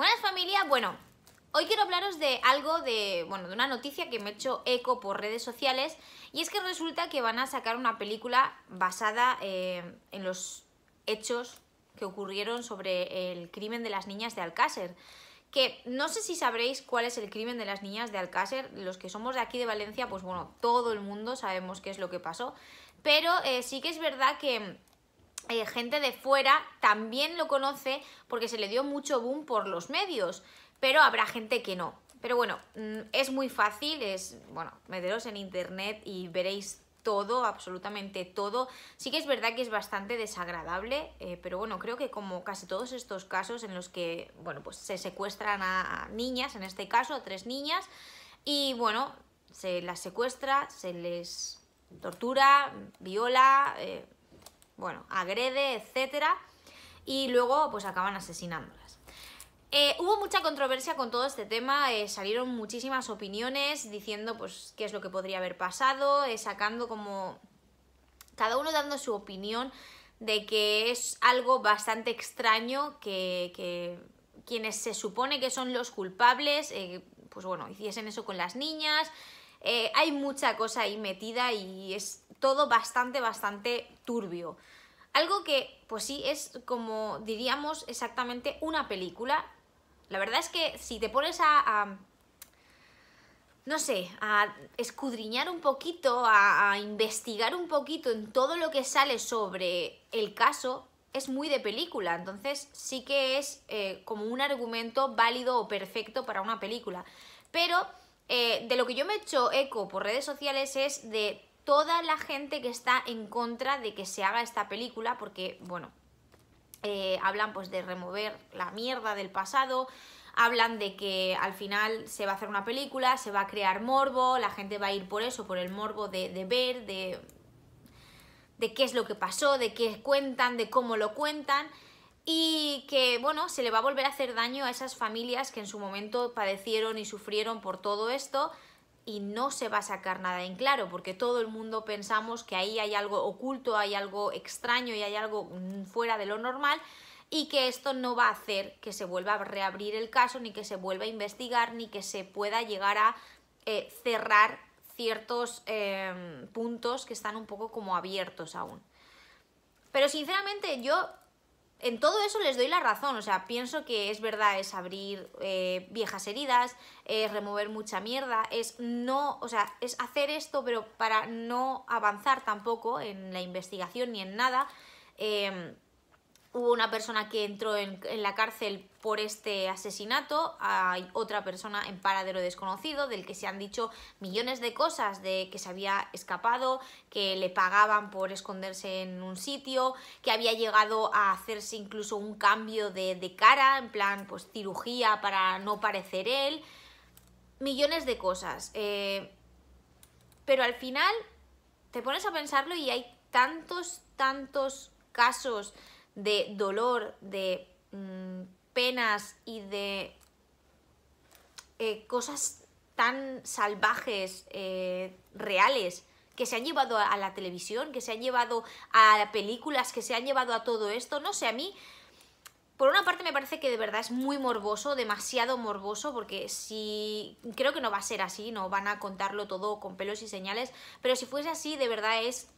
Buenas familia, bueno, hoy quiero hablaros de algo de, bueno, de una noticia que me he hecho eco por redes sociales y es que resulta que van a sacar una película basada eh, en los hechos que ocurrieron sobre el crimen de las niñas de Alcácer que no sé si sabréis cuál es el crimen de las niñas de Alcácer, los que somos de aquí de Valencia, pues bueno, todo el mundo sabemos qué es lo que pasó, pero eh, sí que es verdad que eh, gente de fuera también lo conoce porque se le dio mucho boom por los medios, pero habrá gente que no. Pero bueno, mm, es muy fácil, es, bueno, meteros en internet y veréis todo, absolutamente todo. Sí que es verdad que es bastante desagradable, eh, pero bueno, creo que como casi todos estos casos en los que, bueno, pues se secuestran a niñas, en este caso a tres niñas, y bueno, se las secuestra, se les tortura, viola... Eh, bueno, agrede, etcétera, y luego pues acaban asesinándolas. Eh, hubo mucha controversia con todo este tema, eh, salieron muchísimas opiniones diciendo pues qué es lo que podría haber pasado, eh, sacando como cada uno dando su opinión de que es algo bastante extraño que, que quienes se supone que son los culpables, pues bueno, hiciesen eso con las niñas. hay mucha cosa ahí metida y es todo bastante, bastante turbio. Algo que, pues sí, es como diríamos exactamente una película. La verdad es que si te pones a, no sé, a escudriñar un poquito, a, investigar un poquito en todo lo que sale sobre el caso, es muy de película. Entonces sí que es eh, como un argumento válido o perfecto para una película. Pero eh, de lo que yo me he hecho eco por redes sociales es de toda la gente que está en contra de que se haga esta película, porque, bueno, eh, hablan pues de remover la mierda del pasado, hablan de que al final se va a hacer una película, se va a crear morbo, la gente va a ir por eso, por el morbo de, ver, de, de qué es lo que pasó, de qué cuentan, de cómo lo cuentan y que, bueno, se le va a volver a hacer daño a esas familias que en su momento padecieron y sufrieron por todo esto, y no se va a sacar nada en claro, porque todo el mundo pensamos que ahí hay algo oculto, hay algo extraño y hay algo mm, fuera de lo normal y que esto no va a hacer que se vuelva a reabrir el caso, ni que se vuelva a investigar, ni que se pueda llegar a eh, cerrar ciertos em, puntos que están un poco como abiertos aún. Pero sinceramente yo en todo eso les doy la razón, o sea, pienso que es verdad, es abrir eh, viejas heridas, es remover mucha mierda, es no, o sea, es hacer esto, pero para no avanzar tampoco en la investigación ni en nada. Em, hubo una persona que entró en, la cárcel por este asesinato, hay otra persona en paradero desconocido del que se han dicho millones de cosas, de que se había escapado, que le pagaban por esconderse en un sitio, que había llegado a hacerse incluso un cambio de, cara, en plan pues cirugía para no parecer él, millones de cosas. Eh, pero al final te pones a pensarlo y hay tantos, tantos casos de dolor, de mm, penas y de eh, cosas tan salvajes, eh, reales, que se han llevado a la televisión, que se han llevado a películas, que se han llevado a todo esto. No sé, a mí, por una parte me parece que de verdad es muy morboso, demasiado morboso, porque si creo que no va a ser así, no van a contarlo todo con pelos y señales, pero si fuese así, de verdad es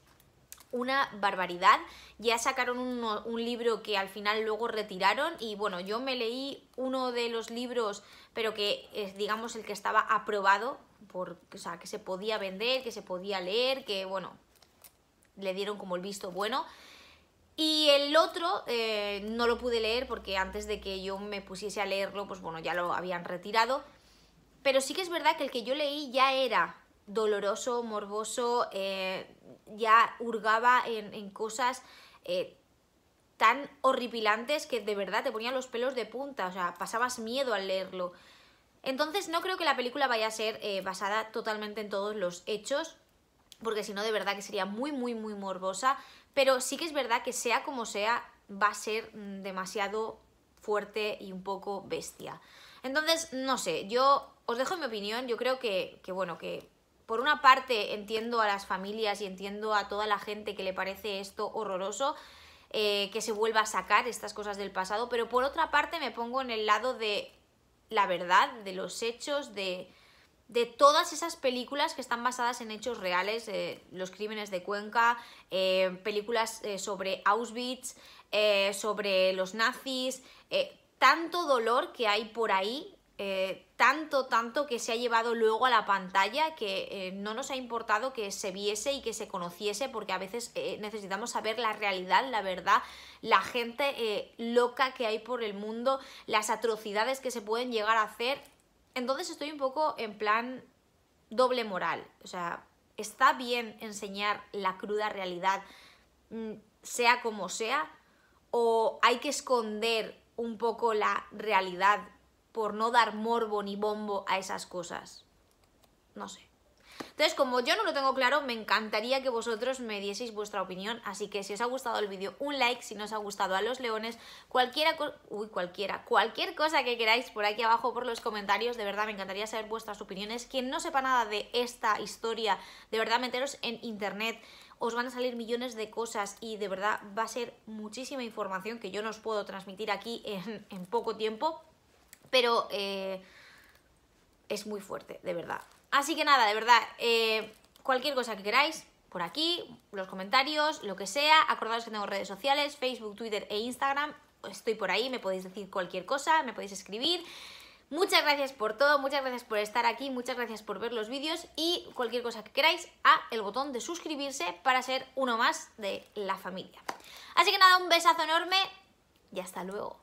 una barbaridad. Ya sacaron un, libro que al final luego retiraron y bueno, yo me leí uno de los libros, pero que es, digamos, el que estaba aprobado, porque o sea, que se podía vender, que se podía leer, que bueno, le dieron como el visto bueno. Y el otro eh, no lo pude leer porque antes de que yo me pusiese a leerlo, pues bueno, ya lo habían retirado. Pero sí que es verdad que el que yo leí ya era doloroso, morboso, eh, ya hurgaba en, cosas eh, tan horripilantes que de verdad te ponían los pelos de punta, o sea, pasabas miedo al leerlo. Entonces no creo que la película vaya a ser eh, basada totalmente en todos los hechos, porque si no de verdad que sería muy, muy, muy morbosa, pero sí que es verdad que sea como sea, va a ser mm, demasiado fuerte y un poco bestia. Entonces, no sé, yo os dejo mi opinión, yo creo que bueno, que por una parte entiendo a las familias y entiendo a toda la gente que le parece esto horroroso, eh, que se vuelva a sacar estas cosas del pasado, pero por otra parte me pongo en el lado de la verdad, de los hechos, de, todas esas películas que están basadas en hechos reales, eh, los crímenes de Cuenca, eh, películas sobre Auschwitz, sobre los nazis, tanto dolor que hay por ahí eh, tanto, tanto que se ha llevado luego a la pantalla que eh, no nos ha importado que se viese y que se conociese, porque a veces eh, necesitamos saber la realidad, la verdad, la gente loca que hay por el mundo, las atrocidades que se pueden llegar a hacer. Entonces estoy un poco en plan doble moral. O sea, está bien enseñar la cruda realidad, mm, sea como sea, o hay que esconder un poco la realidad por no dar morbo ni bombo a esas cosas. No sé. Entonces, como yo no lo tengo claro, me encantaría que vosotros me dieseis vuestra opinión. Así que si os ha gustado el vídeo, un like. Si no os ha gustado a los leones, cualquiera, uy, cualquiera, cualquier cosa que queráis por aquí abajo, por los comentarios. De verdad, me encantaría saber vuestras opiniones. Quien no sepa nada de esta historia, de verdad, meteros en internet. Os van a salir millones de cosas y de verdad va a ser muchísima información que yo no os puedo transmitir aquí en, en poco tiempo pero eh, es muy fuerte, de verdad. Así que nada, de verdad, eh, cualquier cosa que queráis, por aquí, los comentarios, lo que sea. Acordaos que tengo redes sociales, Facebook, Twitter e Instagram. Estoy por ahí, me podéis decir cualquier cosa, me podéis escribir. Muchas gracias por todo, muchas gracias por estar aquí, muchas gracias por ver los vídeos y cualquier cosa que queráis, a el botón de suscribirse para ser uno más de la familia. Así que nada, un besazo enorme y hasta luego.